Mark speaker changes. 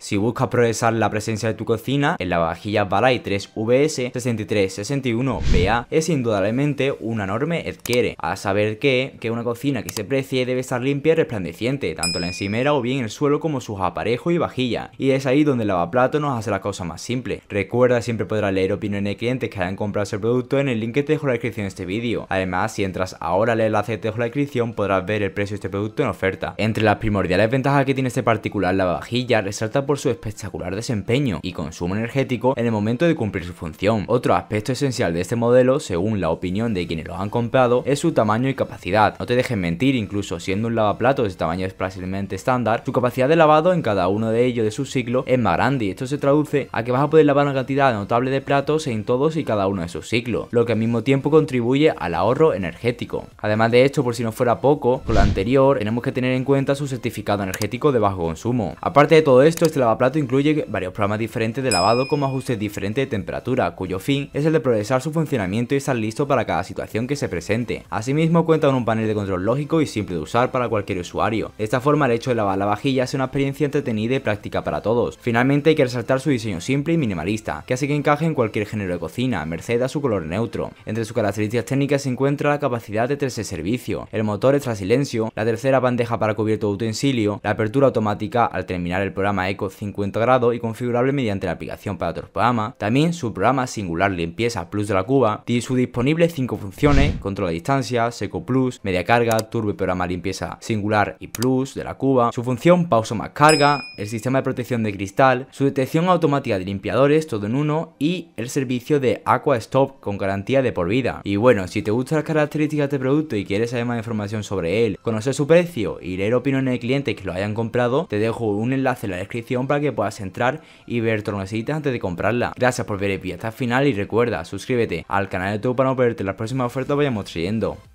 Speaker 1: Si buscas progresar la presencia de tu cocina, el lavavajillas Balay 3 VS 6361BA es indudablemente un enorme adquiere, a saber que, que una cocina que se precie debe estar limpia y resplandeciente, tanto la encimera o bien el suelo como sus aparejos y vajilla y es ahí donde el lavaplato nos hace la cosa más simple. Recuerda, siempre podrás leer opiniones de clientes que hayan comprado ese producto en el link que te dejo en la descripción de este vídeo. Además, si entras ahora al enlace que te dejo en la descripción, podrás ver el precio de este producto en oferta. Entre las primordiales ventajas que tiene este particular lavavajillas, resalta su espectacular desempeño y consumo energético en el momento de cumplir su función. Otro aspecto esencial de este modelo, según la opinión de quienes lo han comprado, es su tamaño y capacidad. No te dejen mentir, incluso siendo un lavaplatos de tamaño fácilmente estándar, su capacidad de lavado en cada uno de ellos de su ciclo es más grande y esto se traduce a que vas a poder lavar una cantidad notable de platos en todos y cada uno de sus ciclos, lo que al mismo tiempo contribuye al ahorro energético. Además de esto, por si no fuera poco, con lo anterior tenemos que tener en cuenta su certificado energético de bajo consumo. Aparte de todo esto, este lavaplato incluye varios programas diferentes de lavado como ajustes diferentes de temperatura, cuyo fin es el de progresar su funcionamiento y estar listo para cada situación que se presente. Asimismo cuenta con un panel de control lógico y simple de usar para cualquier usuario. De esta forma el hecho de lavar la vajilla es una experiencia entretenida y práctica para todos. Finalmente hay que resaltar su diseño simple y minimalista, que hace que encaje en cualquier género de cocina, merced a su color neutro. Entre sus características técnicas se encuentra la capacidad de 13 servicio, el motor extra silencio, la tercera bandeja para cubierto de utensilio, la apertura automática al terminar el programa Eco 50 grados y configurable mediante la aplicación para otros programas. También su programa singular limpieza plus de la cuba tiene su disponible 5 funciones, control de distancia, seco plus, media carga, turbo y programa limpieza singular y plus de la cuba, su función pausa más carga, el sistema de protección de cristal, su detección automática de limpiadores todo en uno y el servicio de Aqua Stop con garantía de por vida. Y bueno, si te gustan las características de este producto y quieres saber más información sobre él, conocer su precio y leer opiniones de clientes que lo hayan comprado, te dejo un enlace en la descripción para que puedas entrar y ver tu antes de comprarla. Gracias por ver el pieza hasta final y recuerda, suscríbete al canal de YouTube para no perderte las próximas ofertas que vayamos trayendo.